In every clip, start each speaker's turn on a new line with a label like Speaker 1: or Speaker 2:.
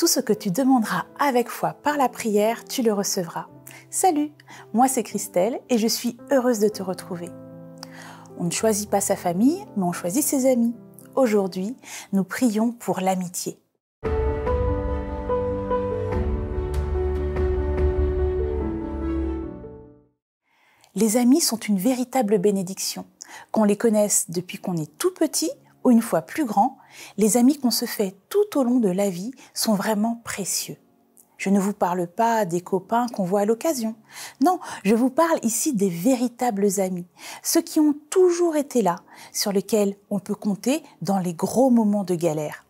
Speaker 1: Tout ce que tu demanderas avec foi par la prière, tu le recevras. Salut, moi c'est Christelle et je suis heureuse de te retrouver. On ne choisit pas sa famille, mais on choisit ses amis. Aujourd'hui, nous prions pour l'amitié. Les amis sont une véritable bénédiction. Qu'on les connaisse depuis qu'on est tout petit une fois plus grand, les amis qu'on se fait tout au long de la vie sont vraiment précieux. Je ne vous parle pas des copains qu'on voit à l'occasion. Non, je vous parle ici des véritables amis, ceux qui ont toujours été là, sur lesquels on peut compter dans les gros moments de galère.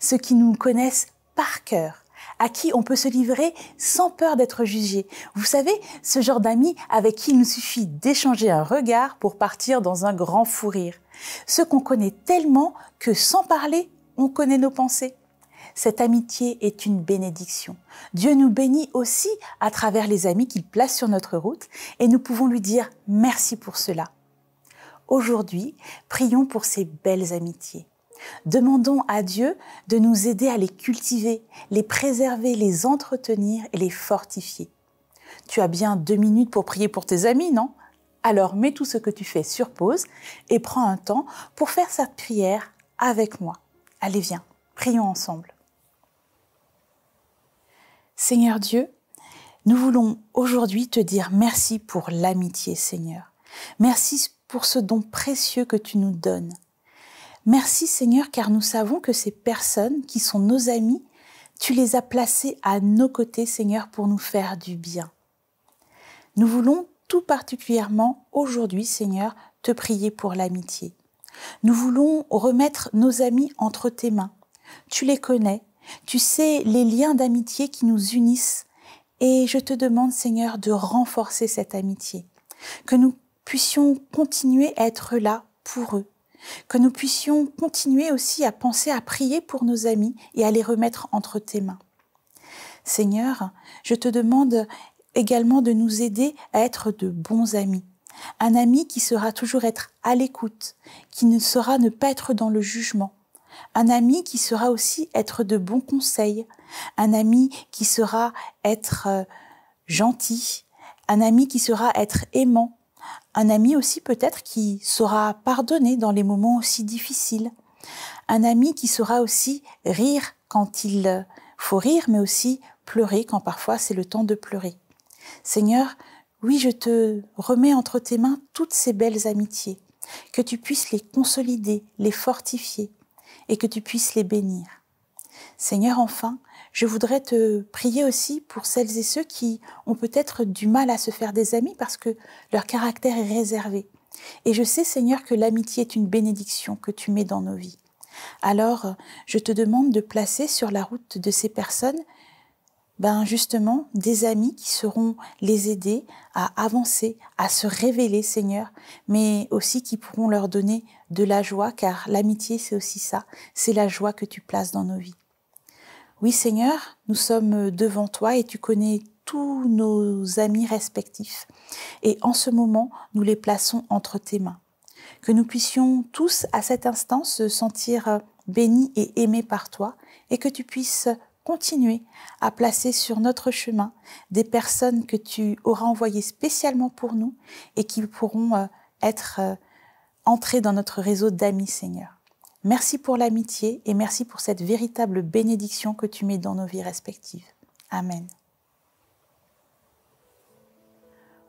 Speaker 1: Ceux qui nous connaissent par cœur, à qui on peut se livrer sans peur d'être jugé. Vous savez, ce genre d'amis avec qui il nous suffit d'échanger un regard pour partir dans un grand fou rire. Ceux qu'on connaît tellement que sans parler, on connaît nos pensées. Cette amitié est une bénédiction. Dieu nous bénit aussi à travers les amis qu'il place sur notre route et nous pouvons lui dire merci pour cela. Aujourd'hui, prions pour ces belles amitiés. Demandons à Dieu de nous aider à les cultiver, les préserver, les entretenir et les fortifier. Tu as bien deux minutes pour prier pour tes amis, non Alors mets tout ce que tu fais sur pause et prends un temps pour faire cette prière avec moi. Allez, viens, prions ensemble. Seigneur Dieu, nous voulons aujourd'hui te dire merci pour l'amitié, Seigneur. Merci pour ce don précieux que tu nous donnes. Merci Seigneur, car nous savons que ces personnes qui sont nos amis, tu les as placées à nos côtés, Seigneur, pour nous faire du bien. Nous voulons tout particulièrement aujourd'hui, Seigneur, te prier pour l'amitié. Nous voulons remettre nos amis entre tes mains. Tu les connais, tu sais les liens d'amitié qui nous unissent, et je te demande, Seigneur, de renforcer cette amitié, que nous puissions continuer à être là pour eux, que nous puissions continuer aussi à penser à prier pour nos amis et à les remettre entre tes mains. Seigneur, je te demande également de nous aider à être de bons amis. Un ami qui sera toujours être à l'écoute, qui ne saura ne pas être dans le jugement. Un ami qui sera aussi être de bons conseils. Un ami qui sera être euh, gentil. Un ami qui sera être aimant un ami aussi peut-être qui saura pardonner dans les moments aussi difficiles, un ami qui saura aussi rire quand il euh, faut rire, mais aussi pleurer quand parfois c'est le temps de pleurer. Seigneur, oui, je te remets entre tes mains toutes ces belles amitiés, que tu puisses les consolider, les fortifier, et que tu puisses les bénir. Seigneur, enfin, je voudrais te prier aussi pour celles et ceux qui ont peut-être du mal à se faire des amis parce que leur caractère est réservé. Et je sais, Seigneur, que l'amitié est une bénédiction que tu mets dans nos vies. Alors, je te demande de placer sur la route de ces personnes, ben justement, des amis qui seront les aider à avancer, à se révéler, Seigneur, mais aussi qui pourront leur donner de la joie, car l'amitié, c'est aussi ça, c'est la joie que tu places dans nos vies. Oui Seigneur, nous sommes devant toi et tu connais tous nos amis respectifs. Et en ce moment, nous les plaçons entre tes mains. Que nous puissions tous à cet instant se sentir bénis et aimés par toi et que tu puisses continuer à placer sur notre chemin des personnes que tu auras envoyées spécialement pour nous et qui pourront euh, être euh, entrées dans notre réseau d'amis Seigneur. Merci pour l'amitié et merci pour cette véritable bénédiction que tu mets dans nos vies respectives. Amen.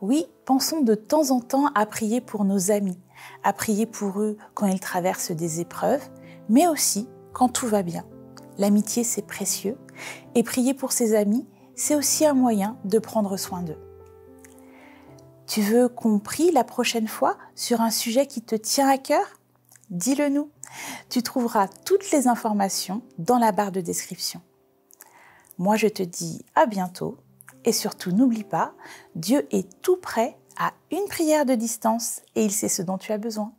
Speaker 1: Oui, pensons de temps en temps à prier pour nos amis, à prier pour eux quand ils traversent des épreuves, mais aussi quand tout va bien. L'amitié, c'est précieux, et prier pour ses amis, c'est aussi un moyen de prendre soin d'eux. Tu veux qu'on prie la prochaine fois sur un sujet qui te tient à cœur Dis-le nous. Tu trouveras toutes les informations dans la barre de description. Moi, je te dis à bientôt et surtout n'oublie pas, Dieu est tout prêt à une prière de distance et il sait ce dont tu as besoin.